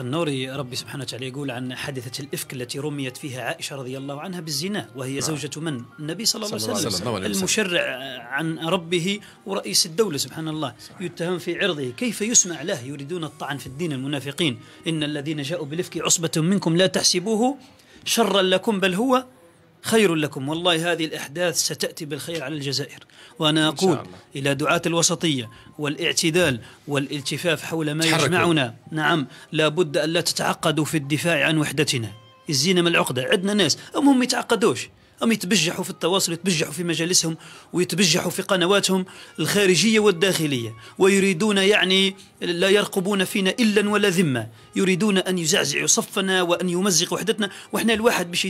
الأخ النوري ربي سبحانه وتعالى يقول عن حادثة الإفك التي رميت فيها عائشة رضي الله عنها بالزنا وهي نعم. زوجة من؟ النبي صلى الله عليه وسلم المشرع عن ربه ورئيس الدولة سبحان الله صحيح. يتهم في عرضه كيف يسمع له يريدون الطعن في الدين المنافقين إن الذين جاءوا بالإفك عصبة منكم لا تحسبوه شرا لكم بل هو خير لكم والله هذه الأحداث ستأتي بالخير على الجزائر وأنا أقول إلى دعاة الوسطية والاعتدال والالتفاف حول ما تحركوا. يجمعنا نعم لا بد أن لا تتعقدوا في الدفاع عن وحدتنا الزينة من العقدة عندنا ناس أمهم يتعقدوش هم يتبجحوا في التواصل يتبجحوا في مجالسهم ويتبجحوا في قنواتهم الخارجية والداخلية ويريدون يعني لا يرقبون فينا إلا ولا ذمة يريدون أن يزعزعوا صفنا وأن يمزقوا وحدتنا وإحنا الواحد باش,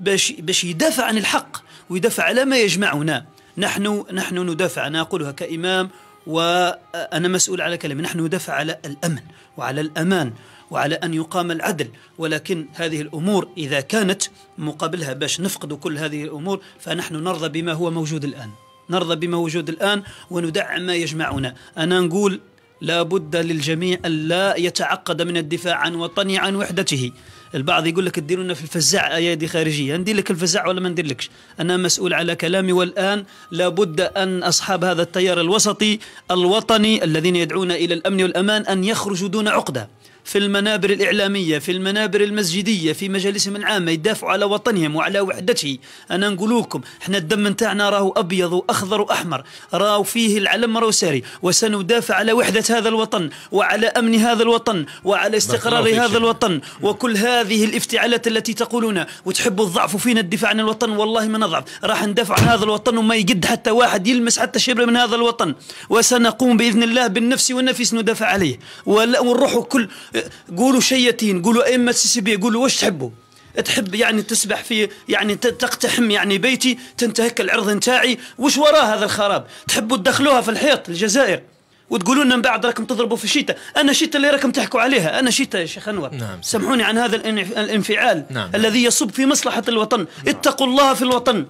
باش, باش يدافع عن الحق ويدافع على ما يجمعنا نحن نحن ندافع أنا أقولها كإمام وأنا مسؤول على كلامي نحن ندافع على الأمن وعلى الأمان وعلى أن يقام العدل ولكن هذه الأمور إذا كانت مقابلها باش نفقد كل هذه الأمور فنحن نرضى بما هو موجود الآن نرضى بما موجود الآن وندعم ما يجمعنا أنا نقول لا بد للجميع أن لا يتعقد من الدفاع عن وطنه عن وحدته البعض يقول لك اديرونا في الفزاع ايادي خارجيه ندير لك الفزاع ولا ما ندير لكش انا مسؤول على كلامي والان لابد ان اصحاب هذا التيار الوسطي الوطني الذين يدعون الى الامن والامان ان يخرجوا دون عقده في المنابر الإعلامية في المنابر المسجدية في مجالسهم العامة يدافعوا على وطنهم وعلى وحدته أنا نقول لكم احنا الدم نتاعنا راهو أبيض وأخضر وأحمر راهو فيه العلم راهو ساري وسندافع على وحدة هذا الوطن وعلى أمن هذا الوطن وعلى استقرار هذا الوطن وكل هذه الافتعالات التي تقولون وتحبوا الضعف فينا الدفاع عن الوطن والله ما نضعف راح ندافع عن هذا الوطن وما يقد حتى واحد يلمس حتى شبر من هذا الوطن وسنقوم بإذن الله بالنفس والنفس ندافع عليه ونروحوا كل قولوا شيتين قولوا أئمة السيسيبية قولوا وش تحبوا تحب يعني تسبح في يعني تقتحم يعني بيتي تنتهك العرض نتاعي وش وراه هذا الخراب تحبوا تدخلوها في الحيط الجزائر وتقولوا لنا من بعد راكم تضربوا في الشتاء انا الشتاء اللي راكم تحكوا عليها انا شتاء يا شيخ انور نعم. سامحوني عن هذا الانفعال نعم. الذي يصب في مصلحه الوطن نعم. اتقوا الله في الوطن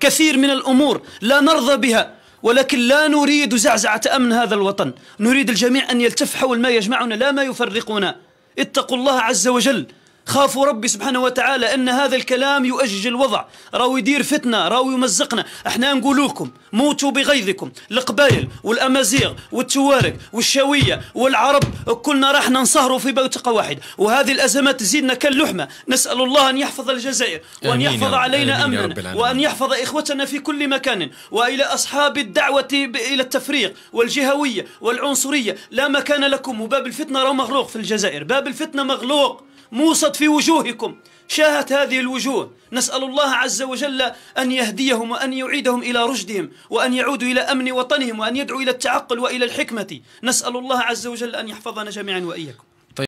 كثير من الامور لا نرضى بها ولكن لا نريد زعزعة أمن هذا الوطن نريد الجميع أن يلتف حول ما يجمعنا لا ما يفرقنا اتقوا الله عز وجل خافوا ربي سبحانه وتعالى ان هذا الكلام يؤجج الوضع راهو يدير فتنه راهو يمزقنا احنا نقول لكم موتوا بغيظكم القبائل والامازيغ والتوارك والشاويه والعرب كلنا راح ننصهروا في بوتقه واحده وهذه الازمات تزيدنا كاللحمه نسال الله ان يحفظ الجزائر وان يحفظ علينا امننا وان يحفظ اخوتنا في كل مكان والى اصحاب الدعوه الى التفريق والجهويه والعنصريه لا مكان لكم وباب الفتنه راهو مغلوق في الجزائر باب الفتنه مغلوق موصد في وجوهكم شاهت هذه الوجوه نسأل الله عز وجل أن يهديهم وأن يعيدهم إلى رشدهم وأن يعودوا إلى أمن وطنهم وأن يدعوا إلى التعقل وإلى الحكمة نسأل الله عز وجل أن يحفظنا جميعا وإياكم